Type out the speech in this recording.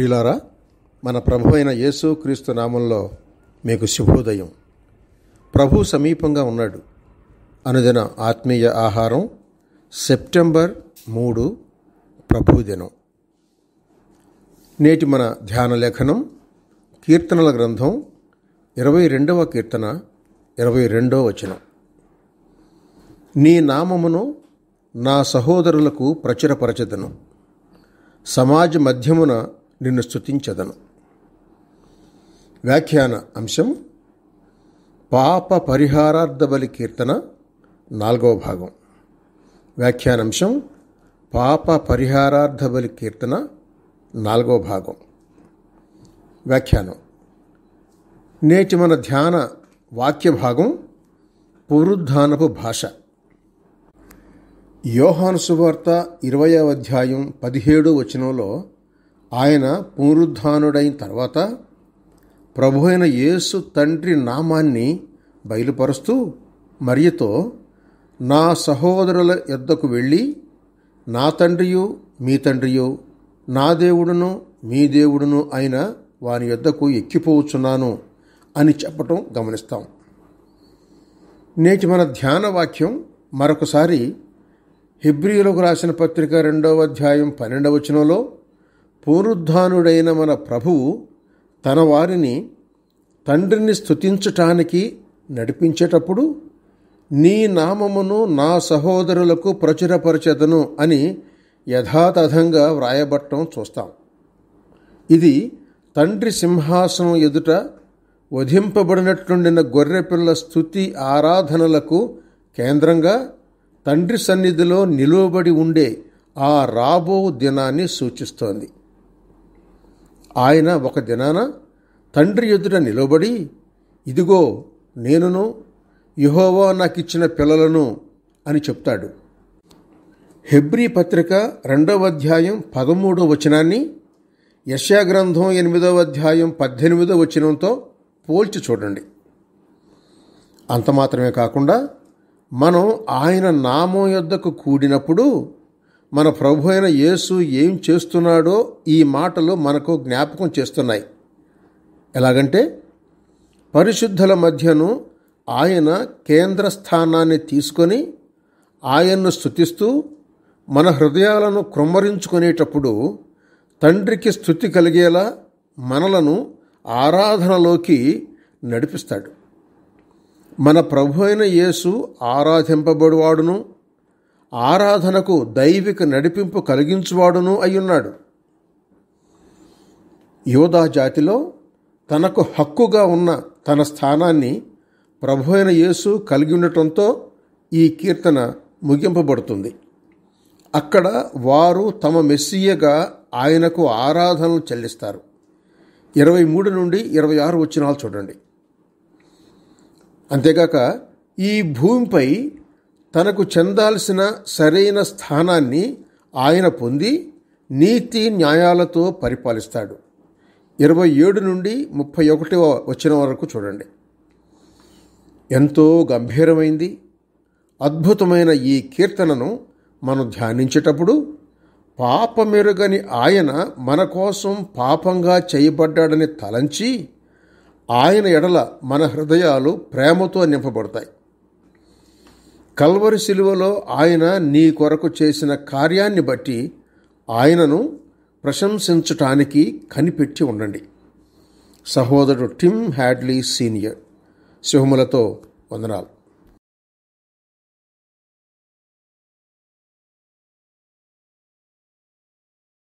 ప్రియులారా మన ప్రభు అయిన యేసు క్రీస్తు నామంలో మీకు శుభోదయం ప్రభు సమీపంగా ఉన్నాడు అనుదిన ఆత్మీయ ఆహారం సెప్టెంబర్ మూడు ప్రభుదినం నేటి మన ధ్యాన లేఖనం కీర్తనల గ్రంథం ఇరవై రెండవ కీర్తన ఇరవై రెండవ వచనం నీ నామమును నా సహోదరులకు ప్రచురపరచదను సమాజ మధ్యమున నిన్ను స్థుతించదను వ్యాఖ్యాన అంశం పాప పరిహారార్థ బలి కీర్తన నాలుగవ భాగం వ్యాఖ్యానంశం పాప పరిహారార్థ బలి కీర్తన నాలుగవ భాగం వ్యాఖ్యానం నేటి మన ధ్యాన వాక్య భాగం పురుద్ధానపు భాష యోహాను సువార్త ఇరవయో అధ్యాయం పదిహేడు వచనంలో ఆయన పునరుద్ధానుడైన తర్వాత ప్రభు అయిన యేసు తండ్రి నామాన్ని బయలుపరుస్తూ మరియతో నా సహోదరుల యొద్దకు వెళ్ళి నా తండ్రియు మీ తండ్రియు నా దేవుడును మీ దేవుడును అయిన వాని యొద్దకు ఎక్కిపోవచ్చున్నాను అని చెప్పటం గమనిస్తాం నేటి మన ధ్యాన వాక్యం మరొకసారి హిబ్రియులకు రాసిన పత్రిక రెండవ అధ్యాయం పన్నెండవ వచనంలో పునరుద్ధానుడైన మన ప్రభువు తన వారిని తండ్రిని స్థుతించటానికి నడిపించేటప్పుడు నీ నామమును నా సహోదరులకు ప్రచురపరచదను అని యథాతథంగా వ్రాయబట్టం చూస్తాం ఇది తండ్రి సింహాసనం ఎదుట వధింపబడినట్లుండిన గొర్రెపిల్ల స్థుతి ఆరాధనలకు కేంద్రంగా తండ్రి సన్నిధిలో నిలువబడి ఉండే ఆ రాబో దినాన్ని సూచిస్తోంది ఆయన ఒక దినాన తండ్రి ఎదుట నిలబడి ఇదిగో నేనును నాకు నాకిచ్చిన పిల్లలను అని చెప్తాడు హెబ్రీ పత్రిక రెండవ అధ్యాయం పదమూడవ వచనాన్ని యశాగ్రంథం ఎనిమిదవ అధ్యాయం పద్దెనిమిదవ వచనంతో పోల్చి చూడండి అంత మాత్రమే కాకుండా మనం ఆయన నామం యొద్దకు కూడినప్పుడు మన ప్రభు అయిన యేసు ఏం చేస్తున్నాడో ఈ మాటలు మనకు జ్ఞాపకం చేస్తున్నాయి ఎలాగంటే పరిశుద్ధుల మధ్యను ఆయన కేంద్ర స్థానాన్ని తీసుకొని ఆయన్ను స్థుతిస్తూ మన హృదయాలను క్రొమ్మరించుకునేటప్పుడు తండ్రికి స్థుతి కలిగేలా మనలను ఆరాధనలోకి నడిపిస్తాడు మన ప్రభు అయిన యేసు ఆరాధింపబడివాడును ఆరాధనకు దైవిక నడిపింపు కలిగించువాడును అయ్యున్నాడు యోధా జాతిలో తనకు హక్కుగా ఉన్న తన స్థానాన్ని ప్రభు అయిన యేసు కలిగి ఉండటంతో ఈ కీర్తన ముగింపబడుతుంది అక్కడ వారు తమ మెస్సియగా ఆయనకు ఆరాధనలు చెల్లిస్తారు ఇరవై మూడు నుండి ఇరవై ఆరు వచ్చినాలు చూడండి అంతేగాక ఈ భూమిపై తనకు చెందాల్సిన సరైన స్థానాన్ని ఆయన పొంది నీతి న్యాయాలతో పరిపాలిస్తాడు ఇరవై ఏడు నుండి ముప్పై ఒకటి వచ్చిన వరకు చూడండి ఎంతో గంభీరమైంది అద్భుతమైన ఈ కీర్తనను మనం ధ్యానించేటప్పుడు పాపమెరుగని ఆయన మన కోసం పాపంగా చేయబడ్డాడని తలంచి ఆయన ఎడల మన హృదయాలు ప్రేమతో నింపబడతాయి కల్వరి శిలువలో ఆయన నీ కొరకు చేసిన కార్యాన్ని బట్టి ఆయనను ప్రశంసించటానికి కనిపెట్టి ఉండండి సహోదరుడు టిమ్ హ్యాడ్లీ సీనియర్ శివములతో వందనాలు